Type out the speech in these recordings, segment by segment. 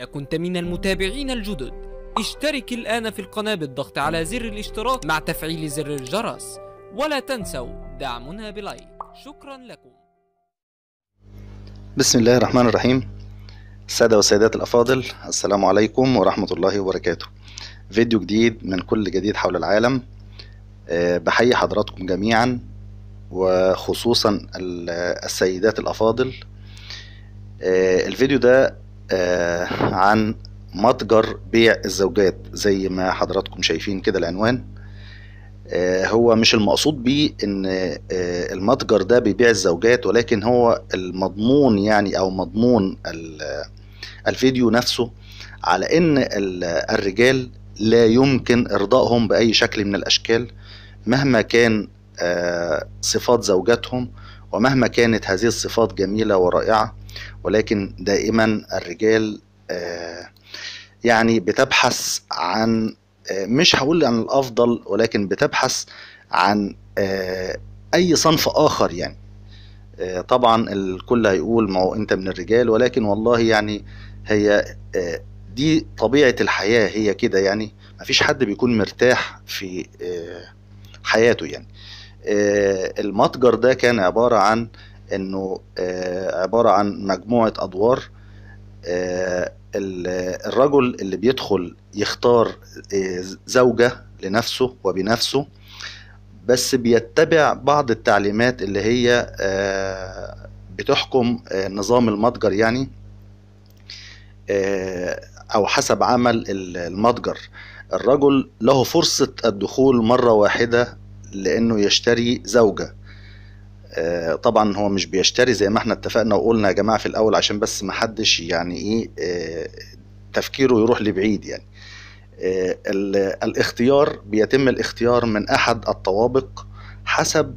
أكنت من المتابعين الجدد اشترك الآن في القناة بالضغط على زر الاشتراك مع تفعيل زر الجرس ولا تنسوا دعمنا بلايك شكرا لكم بسم الله الرحمن الرحيم السادة والسيدات الأفاضل السلام عليكم ورحمة الله وبركاته فيديو جديد من كل جديد حول العالم آه، بحيي حضراتكم جميعا وخصوصا السيدات الأفاضل آه، الفيديو ده آه، عن متجر بيع الزوجات زي ما حضراتكم شايفين كده العنوان آه، هو مش المقصود بيه ان آه، المتجر ده بيبيع الزوجات ولكن هو المضمون يعني او مضمون الفيديو نفسه على ان الرجال لا يمكن ارضائهم باي شكل من الاشكال مهما كان صفات زوجاتهم ومهما كانت هذه الصفات جميله ورائعه ولكن دائما الرجال آه، يعني بتبحث عن آه، مش هقول عن الافضل ولكن بتبحث عن آه، اي صنف اخر يعني طبعا الكل هيقول ما هو انت من الرجال ولكن والله يعني هي دي طبيعه الحياه هي كده يعني مفيش حد بيكون مرتاح في حياته يعني المتجر ده كان عباره عن انه آه، عباره عن مجموعه ادوار آه، الرجل اللي بيدخل يختار آه، زوجه لنفسه وبنفسه بس بيتبع بعض التعليمات اللي هي بتحكم نظام المتجر يعني او حسب عمل المتجر الرجل له فرصة الدخول مرة واحدة لأنه يشتري زوجة آه، طبعا هو مش بيشتري زي ما احنا اتفقنا وقلنا يا جماعه في الاول عشان بس ما حدش يعني ايه آه، تفكيره يروح لبعيد يعني آه، الاختيار بيتم الاختيار من احد الطوابق حسب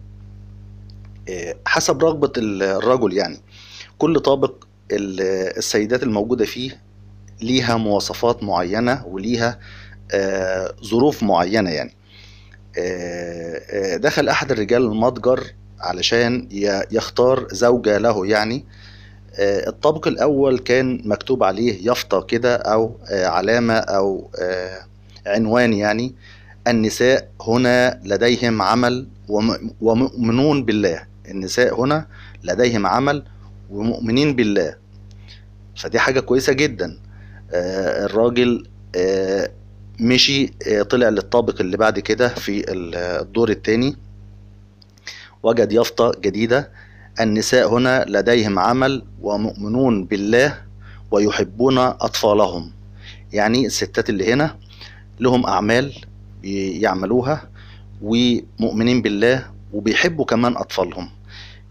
حسب رغبه الرجل يعني كل طابق السيدات الموجوده فيه ليها مواصفات معينه وليها ظروف معينه يعني دخل احد الرجال المتجر علشان يختار زوجة له يعني آه، الطابق الأول كان مكتوب عليه يافطة كده أو آه، علامة أو آه، عنوان يعني النساء هنا لديهم عمل ومؤمنون بالله النساء هنا لديهم عمل ومؤمنين بالله فدي حاجة كويسة جدا الراجل مشي طلع للطابق اللي بعد كده في الدور التاني وجد يافطة جديدة النساء هنا لديهم عمل ومؤمنون بالله ويحبون أطفالهم يعني الستات اللي هنا لهم أعمال بيعملوها ومؤمنين بالله وبيحبوا كمان أطفالهم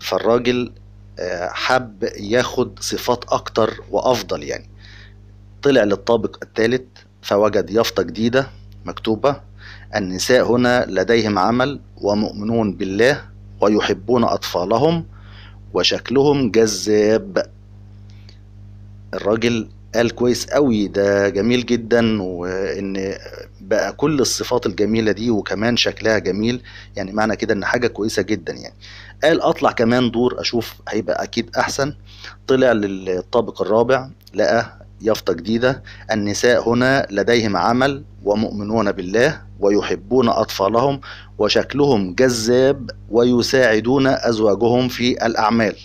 فالراجل آه، حب ياخد صفات أكتر وأفضل يعني طلع للطابق الثالث فوجد يافطة جديدة مكتوبة النساء هنا لديهم عمل ومؤمنون بالله ويحبون أطفالهم وشكلهم جذاب الراجل قال كويس قوي ده جميل جدا وان بقى كل الصفات الجميلة دي وكمان شكلها جميل يعني معنى كده ان حاجة كويسة جدا يعني قال اطلع كمان دور اشوف هيبقى اكيد احسن طلع للطابق الرابع لقى يافطة جديدة النساء هنا لديهم عمل ومؤمنون بالله ويحبون أطفالهم وشكلهم جذاب ويساعدون أزواجهم في الأعمال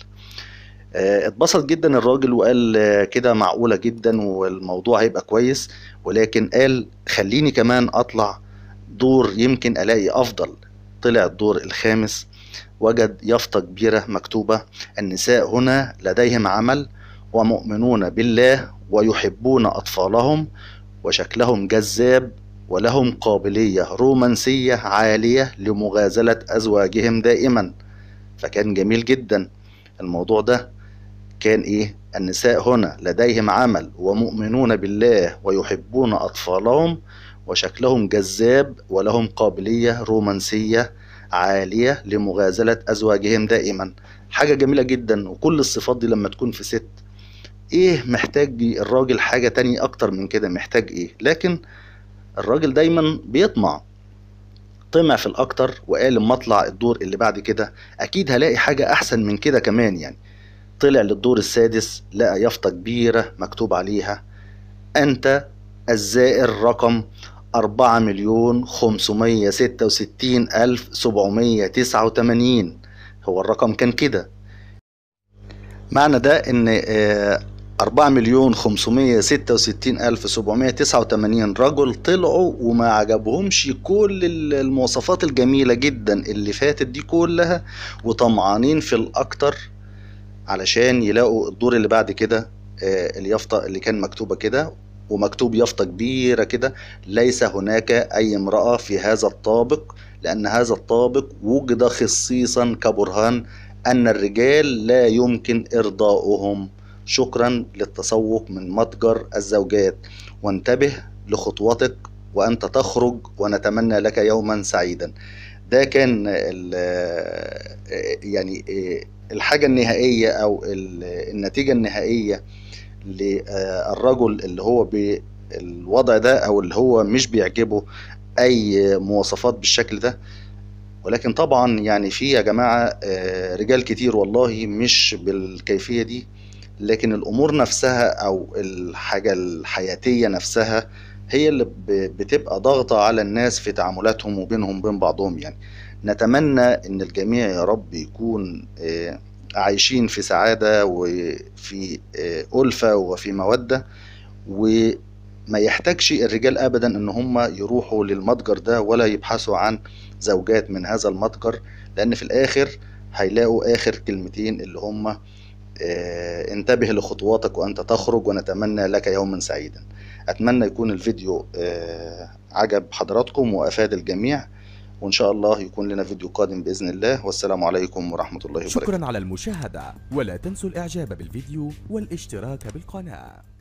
آه، اتبسط جدا الراجل وقال كده معقولة جدا والموضوع هيبقى كويس ولكن قال خليني كمان أطلع دور يمكن ألاقي أفضل طلع الدور الخامس وجد يافطة كبيرة مكتوبة النساء هنا لديهم عمل ومؤمنون بالله ويحبون أطفالهم وشكلهم جذاب ولهم قابلية رومانسية عالية لمغازلة أزواجهم دائما فكان جميل جدا الموضوع ده كان إيه النساء هنا لديهم عمل ومؤمنون بالله ويحبون أطفالهم وشكلهم جذاب ولهم قابلية رومانسية عالية لمغازلة أزواجهم دائما حاجة جميلة جدا وكل الصفات دي لما تكون في ست ايه محتاج الراجل حاجة تانية اكتر من كده محتاج ايه لكن الراجل دايما بيطمع طمع في الاكتر وقال لما اطلع الدور اللي بعد كده اكيد هلاقي حاجة احسن من كده كمان يعني طلع للدور السادس لقى يافطة كبيرة مكتوب عليها انت الزائر رقم أربعة مليون خمسمية ستة وستين ألف سبعمية تسعة وتمانين هو الرقم كان كده معنى ده ان آه، 4 مليون 566 ألف 789 رجل طلعوا وما عجبهمش كل المواصفات الجميلة جدا اللي فاتت دي كلها وطمعانين في الأكتر علشان يلاقوا الدور اللي بعد كده آه، اليافطة اللي كان مكتوبة كده ومكتوب يافطة كبيرة كده ليس هناك أي امرأة في هذا الطابق لأن هذا الطابق وجد خصيصا كبرهان أن الرجال لا يمكن إرضاؤهم شكرا للتسوق من متجر الزوجات وانتبه لخطوتك وأنت تخرج ونتمنى لك يوما سعيدا ده كان يعني الحاجة النهائية أو النتيجة النهائية للرجل اللي هو بالوضع ده أو اللي هو مش بيعجبه أي مواصفات بالشكل ده ولكن طبعا يعني في يا جماعة رجال كتير والله مش بالكيفية دي لكن الامور نفسها او الحاجه الحياتيه نفسها هي اللي بتبقى ضاغطه على الناس في تعاملاتهم وبينهم وبين بعضهم يعني نتمنى ان الجميع يا رب يكون آه، عايشين في سعاده وفي آه، الفه وفي موده وما يحتاجش الرجال ابدا ان هم يروحوا للمتجر ده ولا يبحثوا عن زوجات من هذا المتجر لان في الاخر هيلاقوا اخر كلمتين اللي هم آه، انتبه لخطواتك وأنت تخرج ونتمنى لك يوما سعيدا أتمنى يكون الفيديو آه، عجب حضراتكم وأفاد الجميع وإن شاء الله يكون لنا فيديو قادم بإذن الله والسلام عليكم ورحمة الله وبركاته شكرا على المشاهدة ولا تنسوا الإعجاب بالفيديو والاشتراك بالقناة